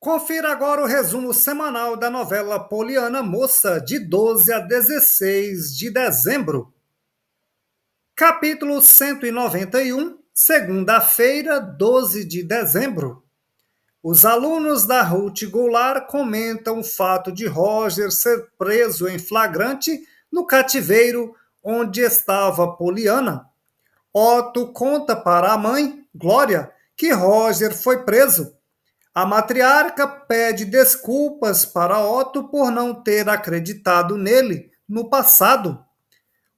Confira agora o resumo semanal da novela Poliana Moça, de 12 a 16 de dezembro. Capítulo 191, segunda-feira, 12 de dezembro. Os alunos da Ruth Goulart comentam o fato de Roger ser preso em flagrante no cativeiro onde estava Poliana. Otto conta para a mãe, Glória, que Roger foi preso a matriarca pede desculpas para Otto por não ter acreditado nele no passado.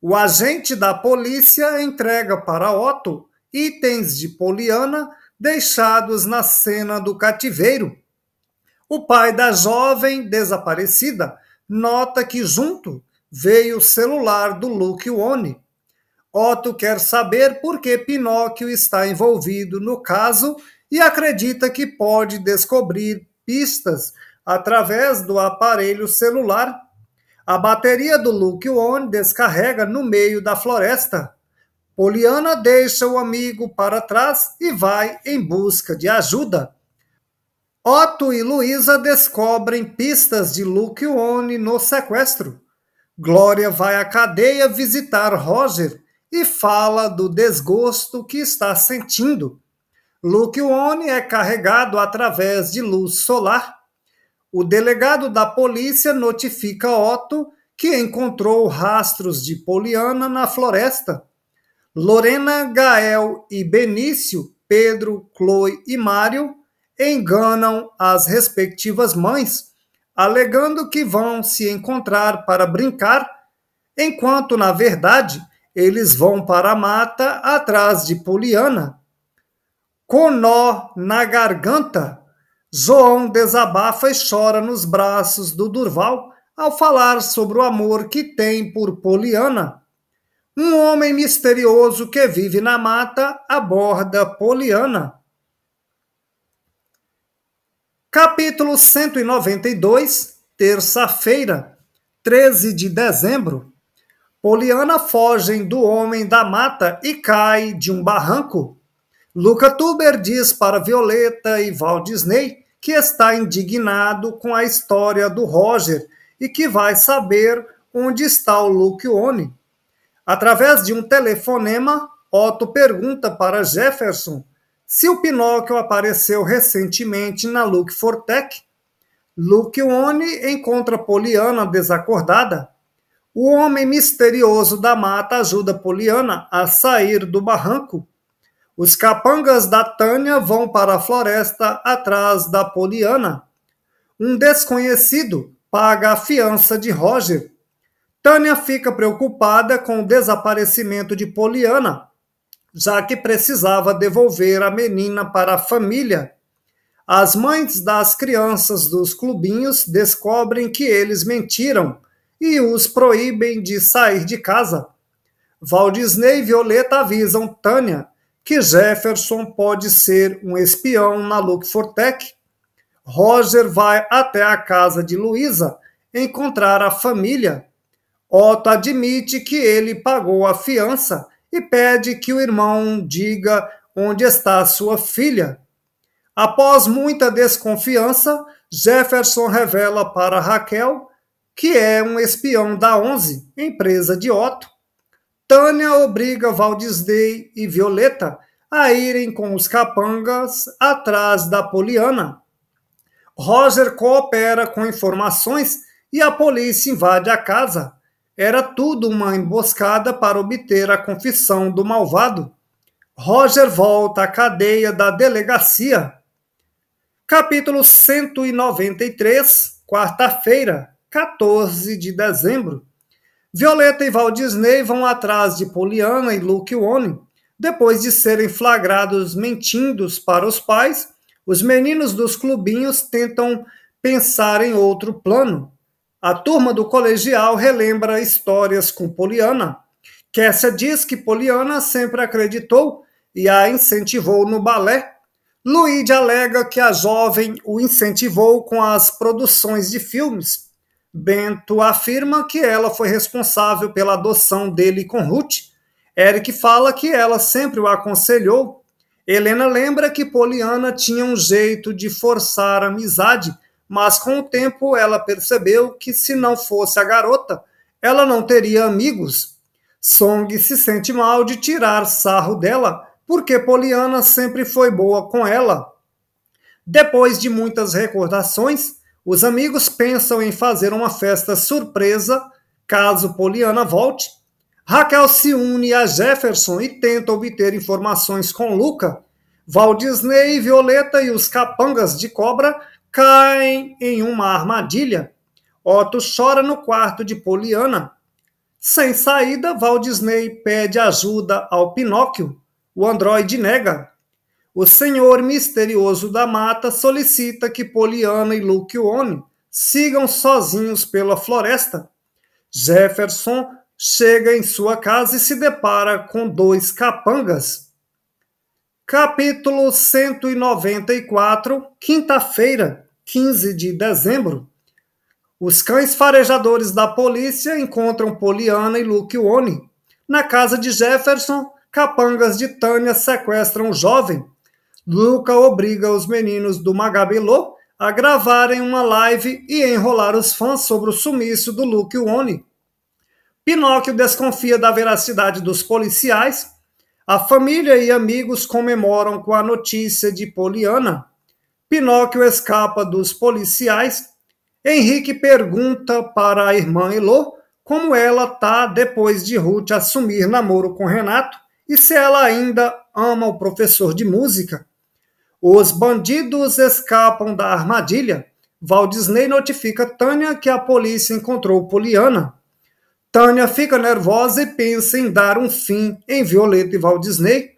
O agente da polícia entrega para Otto itens de Poliana deixados na cena do cativeiro. O pai da jovem desaparecida nota que junto veio o celular do Luke One. Otto quer saber por que Pinóquio está envolvido no caso e acredita que pode descobrir pistas através do aparelho celular. A bateria do Luke One descarrega no meio da floresta. Poliana deixa o amigo para trás e vai em busca de ajuda. Otto e Luísa descobrem pistas de Luke One no sequestro. Glória vai à cadeia visitar Roger e fala do desgosto que está sentindo. Luquione é carregado através de luz solar. O delegado da polícia notifica Otto que encontrou rastros de Poliana na floresta. Lorena, Gael e Benício, Pedro, Chloe e Mário enganam as respectivas mães, alegando que vão se encontrar para brincar, enquanto, na verdade, eles vão para a mata atrás de Poliana com nó na garganta, Zoão desabafa e chora nos braços do Durval ao falar sobre o amor que tem por Poliana. Um homem misterioso que vive na mata aborda Poliana. Capítulo 192, terça-feira, 13 de dezembro. Poliana foge do homem da mata e cai de um barranco. Luca Tuber diz para Violeta e Walt Disney que está indignado com a história do Roger e que vai saber onde está o Luke One. Através de um telefonema, Otto pergunta para Jefferson se o Pinóquio apareceu recentemente na Luke Luke One encontra Poliana desacordada. O homem misterioso da mata ajuda Poliana a sair do barranco os capangas da Tânia vão para a floresta atrás da Poliana. Um desconhecido paga a fiança de Roger. Tânia fica preocupada com o desaparecimento de Poliana, já que precisava devolver a menina para a família. As mães das crianças dos clubinhos descobrem que eles mentiram e os proíbem de sair de casa. Valdisney e Violeta avisam Tânia que Jefferson pode ser um espião na Luke tech Roger vai até a casa de Luísa encontrar a família. Otto admite que ele pagou a fiança e pede que o irmão diga onde está sua filha. Após muita desconfiança, Jefferson revela para Raquel que é um espião da Onze, empresa de Otto. Tânia obriga Valdisdei e Violeta a irem com os capangas atrás da Poliana. Roger coopera com informações e a polícia invade a casa. Era tudo uma emboscada para obter a confissão do malvado. Roger volta à cadeia da delegacia. Capítulo 193, quarta-feira, 14 de dezembro. Violeta e Walt Disney vão atrás de Poliana e Luke One. Depois de serem flagrados mentindo para os pais, os meninos dos clubinhos tentam pensar em outro plano. A turma do colegial relembra histórias com Poliana. Kessa diz que Poliana sempre acreditou e a incentivou no balé. Luíde alega que a jovem o incentivou com as produções de filmes. Bento afirma que ela foi responsável pela adoção dele com Ruth. Eric fala que ela sempre o aconselhou. Helena lembra que Poliana tinha um jeito de forçar a amizade, mas com o tempo ela percebeu que se não fosse a garota, ela não teria amigos. Song se sente mal de tirar sarro dela, porque Poliana sempre foi boa com ela. Depois de muitas recordações, os amigos pensam em fazer uma festa surpresa caso Poliana volte. Raquel se une a Jefferson e tenta obter informações com Luca. Valdisney, Violeta e os capangas de cobra caem em uma armadilha. Otto chora no quarto de Poliana. Sem saída, Valdisney pede ajuda ao Pinóquio. O androide nega. O senhor misterioso da mata solicita que Poliana e Lucione sigam sozinhos pela floresta. Jefferson chega em sua casa e se depara com dois capangas. Capítulo 194, quinta-feira, 15 de dezembro. Os cães farejadores da polícia encontram Poliana e Lucione. Na casa de Jefferson, capangas de Tânia sequestram o jovem Luca obriga os meninos do Magabelô a gravarem uma live e enrolar os fãs sobre o sumiço do Luke Oni. Pinóquio desconfia da veracidade dos policiais. A família e amigos comemoram com a notícia de Poliana. Pinóquio escapa dos policiais. Henrique pergunta para a irmã Elô como ela tá depois de Ruth assumir namoro com Renato e se ela ainda ama o professor de música. Os bandidos escapam da armadilha. Valdisney notifica Tânia que a polícia encontrou Poliana. Tânia fica nervosa e pensa em dar um fim em Violeta e Valdisney.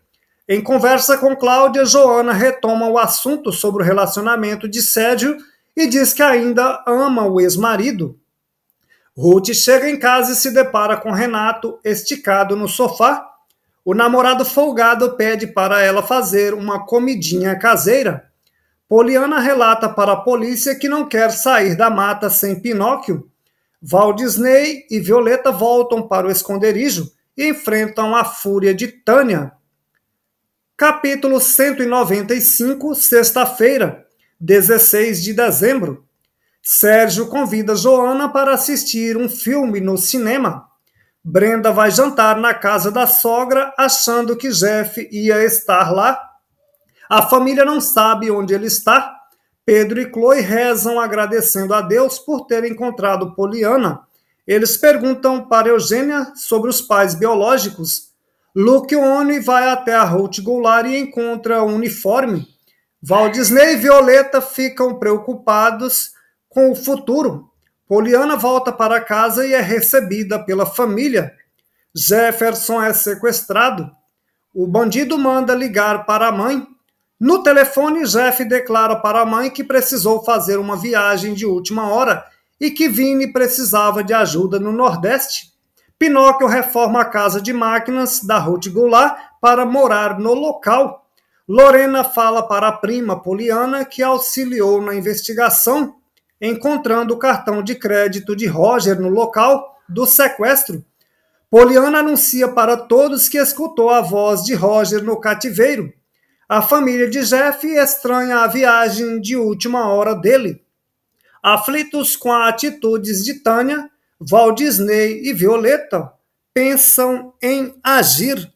Em conversa com Cláudia, Joana retoma o assunto sobre o relacionamento de Sérgio e diz que ainda ama o ex-marido. Ruth chega em casa e se depara com Renato esticado no sofá. O namorado folgado pede para ela fazer uma comidinha caseira. Poliana relata para a polícia que não quer sair da mata sem Pinóquio. Val e Violeta voltam para o esconderijo e enfrentam a fúria de Tânia. Capítulo 195, sexta-feira, 16 de dezembro. Sérgio convida Joana para assistir um filme no cinema. Brenda vai jantar na casa da sogra, achando que Jeff ia estar lá. A família não sabe onde ele está. Pedro e Chloe rezam agradecendo a Deus por ter encontrado Poliana. Eles perguntam para Eugênia sobre os pais biológicos. Luke One vai até a Ruth Goulart e encontra o um uniforme. Valdisney e Violeta ficam preocupados com o futuro. Poliana volta para casa e é recebida pela família. Jefferson é sequestrado. O bandido manda ligar para a mãe. No telefone, Jeff declara para a mãe que precisou fazer uma viagem de última hora e que Vini precisava de ajuda no Nordeste. Pinóquio reforma a casa de máquinas da Ruth Goulart para morar no local. Lorena fala para a prima Poliana que auxiliou na investigação Encontrando o cartão de crédito de Roger no local do sequestro, Poliana anuncia para todos que escutou a voz de Roger no cativeiro. A família de Jeff estranha a viagem de última hora dele. Aflitos com as atitudes de Tânia, Walt Disney e Violeta pensam em agir